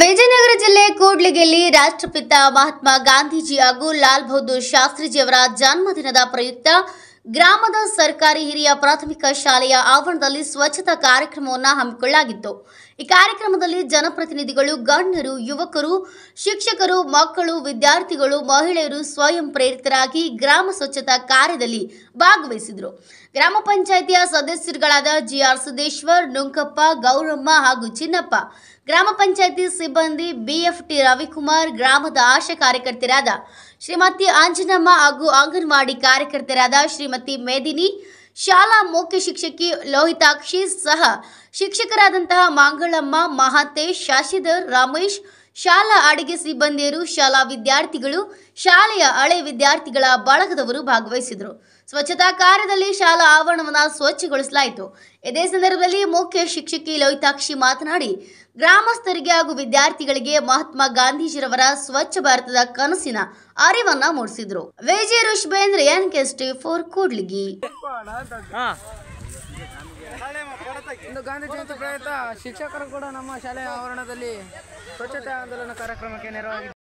ವಿಜಯನಗರ ಜಿಲ್ಲೆ ಕೂಡ್ಲಿಗೆಯಲ್ಲಿ ರಾಷ್ಟ್ರಪಿತ ಮಹಾತ್ಮ ಗಾಂಧೀಜಿ ಹಾಗೂ ಲಾಲ್ ಬಹದ್ದೂರ್ ಶಾಸ್ತ್ರಿಜಿಯವರ ಜನ್ಮದಿನದ ಪ್ರಯುಕ್ತ ಗ್ರಾಮದ ಸರ್ಕಾರಿ ಹಿರಿಯ ಪ್ರಾಥಮಿಕ ಶಾಲೆಯ ಆವರಣದಲ್ಲಿ ಸ್ವಚ್ಛತಾ ಕಾರ್ಯಕ್ರಮವನ್ನು ಹಮ್ಮಿಕೊಳ್ಳಲಾಗಿತ್ತು ಈ ಕಾರ್ಯಕ್ರಮದಲ್ಲಿ ಜನಪ್ರತಿನಿಧಿಗಳು ಗಣ್ಯರು ಯುವಕರು ಶಿಕ್ಷಕರು ಮಕ್ಕಳು ವಿದ್ಯಾರ್ಥಿಗಳು ಮಹಿಳೆಯರು ಸ್ವಯಂ ಪ್ರೇರಿತರಾಗಿ ಗ್ರಾಮ ಸ್ವಚ್ಛತಾ ಕಾರ್ಯದಲ್ಲಿ ಭಾಗವಹಿಸಿದರು ಗ್ರಾಮ ಪಂಚಾಯಿತಿಯ ಸದಸ್ಯರುಗಳಾದ ಜಿಆರ್ ಸುದೇಶ್ವರ್ ನುಂಕಪ್ಪ ಗೌರಮ್ಮ ಹಾಗೂ ಚಿನ್ನಪ್ಪ ಗ್ರಾಮ ಪಂಚಾಯಿತಿ ಸಿಬ್ಬಂದಿ ಬಿಎಫ್ಟಿ ರವಿಕುಮಾರ್ ಗ್ರಾಮದ ಆಶಾ ಕಾರ್ಯಕರ್ತರಾದ ಶ್ರೀಮತಿ ಅಂಜನಮ್ಮ ಹಾಗೂ ಅಂಗನವಾಡಿ ಕಾರ್ಯಕರ್ತರಾದ ಶ್ರೀ ಶ್ರೀಮತಿ ಮೇದಿನಿ ಶಾಲಾ ಮುಖ್ಯ ಶಿಕ್ಷಕಿ ಲೋಹಿತಾಕ್ಷಿ ಸಹ ಶಿಕ್ಷಕರಾದಂತಹ ಮಾಂಗಳಮ್ಮ ಮಹಾತೇಶ್ ಶಾಶಿಧರ್ ರಮೇಶ್ ಶಾಲಾ ಅಡುಗೆ ಸಿಬ್ಬಂದಿಯರು ಶಾಲಾ ವಿದ್ಯಾರ್ಥಿಗಳು ಶಾಲೆಯ ಹಳೆ ವಿದ್ಯಾರ್ಥಿಗಳ ಬಳಗದವರು ಭಾಗವಹಿಸಿದರು ಸ್ವಚ್ಛತಾ ಕಾರ್ಯದಲ್ಲಿ ಶಾಲಾ ಆವರಣವನ್ನು ಸ್ವಚ್ಛಗೊಳಿಸಲಾಯಿತು ಇದೇ ಸಂದರ್ಭದಲ್ಲಿ ಮುಖ್ಯ ಶಿಕ್ಷಕಿ ಲೋಹಿತಾಕ್ಷಿ ಮಾತನಾಡಿ ಗ್ರಾಮಸ್ಥರಿಗೆ ಹಾಗೂ ವಿದ್ಯಾರ್ಥಿಗಳಿಗೆ ಮಹಾತ್ಮ ಗಾಂಧೀಜಿರವರ ಸ್ವಚ್ಛ ಭಾರತದ ಕನಸಿನ ಅರಿವನ್ನ ಮೂಡಿಸಿದ್ರು ವಿಜಯ ರುಷ್ಬೇಂದ್ರ ಎನ್ ಕೆಸ್ಟಿ ಫೋರ್ ಕೂಡ್ಲಿಗಿ ಇಂದು ಗಾಂಧಿ ಜಯಂತಿ ಪ್ರಯುಕ್ತ ಶಿಕ್ಷಕರು ಕೂಡ ನಮ್ಮ ಶಾಲೆಯ ಆವರಣದಲ್ಲಿ ಸ್ವಚ್ಛತೆ ಆಂದೋಲನ ಕಾರ್ಯಕ್ರಮಕ್ಕೆ ನೆರವಾಗಿದೆ